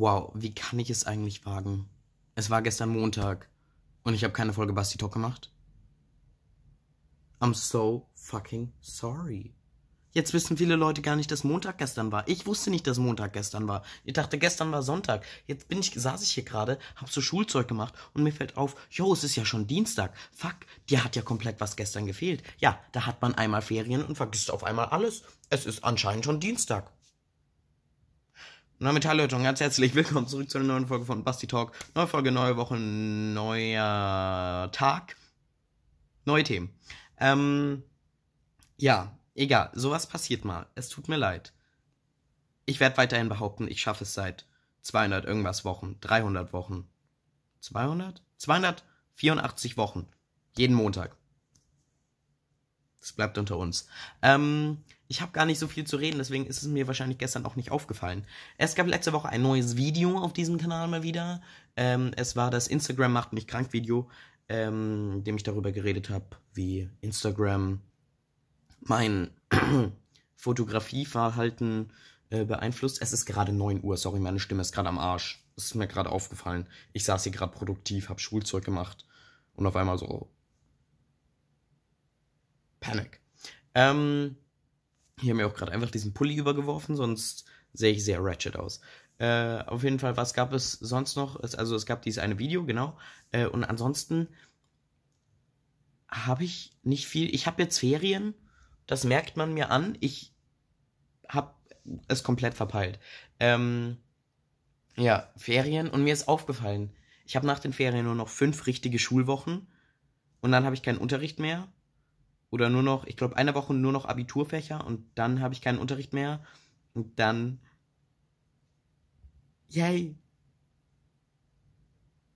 wow, wie kann ich es eigentlich wagen? Es war gestern Montag und ich habe keine Folge Basti Talk gemacht. I'm so fucking sorry. Jetzt wissen viele Leute gar nicht, dass Montag gestern war. Ich wusste nicht, dass Montag gestern war. Ich dachte, gestern war Sonntag. Jetzt bin ich, saß ich hier gerade, hab so Schulzeug gemacht und mir fällt auf, jo, es ist ja schon Dienstag. Fuck, dir hat ja komplett was gestern gefehlt. Ja, da hat man einmal Ferien und vergisst auf einmal alles. Es ist anscheinend schon Dienstag. Und damit hallo und ganz herzlich willkommen zurück zu einer neuen Folge von Basti Talk. Neue Folge, neue Woche, neuer Tag. Neue Themen. Ähm, ja, egal. Sowas passiert mal. Es tut mir leid. Ich werde weiterhin behaupten, ich schaffe es seit 200 irgendwas Wochen, 300 Wochen. 200? 284 Wochen. Jeden Montag. Das bleibt unter uns. Ähm, ich habe gar nicht so viel zu reden, deswegen ist es mir wahrscheinlich gestern auch nicht aufgefallen. Es gab letzte Woche ein neues Video auf diesem Kanal mal wieder. Ähm, es war das Instagram macht mich krank Video, ähm, in dem ich darüber geredet habe, wie Instagram mein Fotografieverhalten äh, beeinflusst. Es ist gerade 9 Uhr, sorry, meine Stimme ist gerade am Arsch. Das ist mir gerade aufgefallen. Ich saß hier gerade produktiv, habe Schulzeug gemacht und auf einmal so Panic. Ähm, ich habe mir auch gerade einfach diesen Pulli übergeworfen, sonst sehe ich sehr ratchet aus. Äh, auf jeden Fall, was gab es sonst noch? Also es gab dieses eine Video, genau. Äh, und ansonsten habe ich nicht viel. Ich habe jetzt Ferien, das merkt man mir an. Ich habe es komplett verpeilt. Ähm, ja, Ferien und mir ist aufgefallen, ich habe nach den Ferien nur noch fünf richtige Schulwochen und dann habe ich keinen Unterricht mehr oder nur noch, ich glaube, eine Woche nur noch Abiturfächer und dann habe ich keinen Unterricht mehr. Und dann. Yay!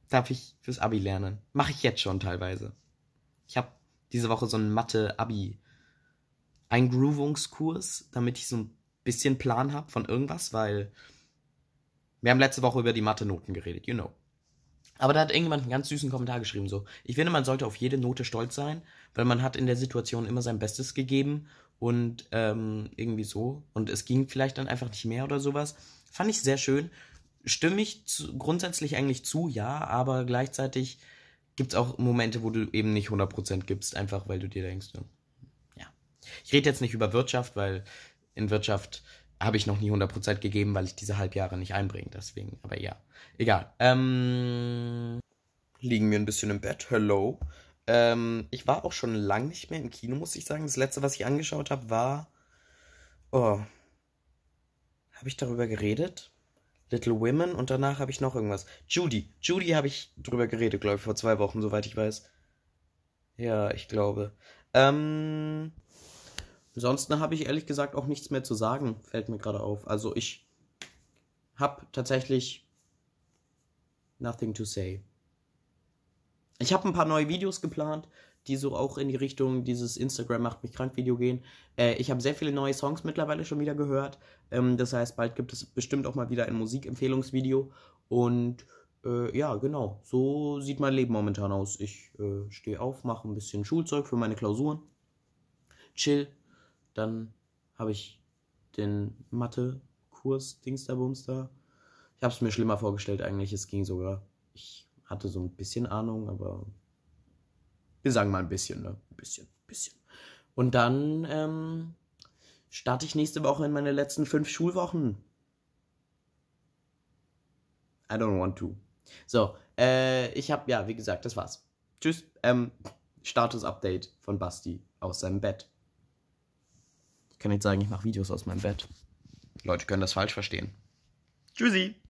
Darf ich fürs Abi lernen? Mache ich jetzt schon teilweise. Ich habe diese Woche so einen Mathe-Abi-Eingroovungskurs, damit ich so ein bisschen Plan habe von irgendwas, weil wir haben letzte Woche über die Mathe-Noten geredet, you know. Aber da hat irgendjemand einen ganz süßen Kommentar geschrieben, so. Ich finde, man sollte auf jede Note stolz sein, weil man hat in der Situation immer sein Bestes gegeben und ähm, irgendwie so. Und es ging vielleicht dann einfach nicht mehr oder sowas. Fand ich sehr schön. Stimme ich zu, grundsätzlich eigentlich zu, ja, aber gleichzeitig gibt es auch Momente, wo du eben nicht 100% gibst, einfach weil du dir denkst, ja. Ich rede jetzt nicht über Wirtschaft, weil in Wirtschaft habe ich noch nie 100% gegeben, weil ich diese Halbjahre nicht einbringe. Deswegen, aber ja, egal. Ähm, liegen wir ein bisschen im Bett. Hello. Ähm, ich war auch schon lange nicht mehr im Kino, muss ich sagen. Das letzte, was ich angeschaut habe, war. Oh. Habe ich darüber geredet? Little Women und danach habe ich noch irgendwas. Judy. Judy habe ich drüber geredet, glaube ich, vor zwei Wochen, soweit ich weiß. Ja, ich glaube. Ähm, Ansonsten habe ich ehrlich gesagt auch nichts mehr zu sagen, fällt mir gerade auf. Also ich habe tatsächlich nothing to say. Ich habe ein paar neue Videos geplant, die so auch in die Richtung dieses Instagram macht mich krank Video gehen. Äh, ich habe sehr viele neue Songs mittlerweile schon wieder gehört. Ähm, das heißt, bald gibt es bestimmt auch mal wieder ein Musikempfehlungsvideo. Und äh, ja, genau, so sieht mein Leben momentan aus. Ich äh, stehe auf, mache ein bisschen Schulzeug für meine Klausuren, chill, dann habe ich den Mathe-Kurs Dingsterbums da. Ich habe es mir schlimmer vorgestellt eigentlich. Es ging sogar. Ich hatte so ein bisschen Ahnung, aber wir sagen mal ein bisschen, ne? Ein bisschen, ein bisschen. Und dann ähm, starte ich nächste Woche in meine letzten fünf Schulwochen. I don't want to. So, äh, ich habe, ja, wie gesagt, das war's. Tschüss. Ähm, Status-Update von Basti aus seinem Bett kann nicht sagen, ich mache Videos aus meinem Bett. Leute können das falsch verstehen. Tschüssi!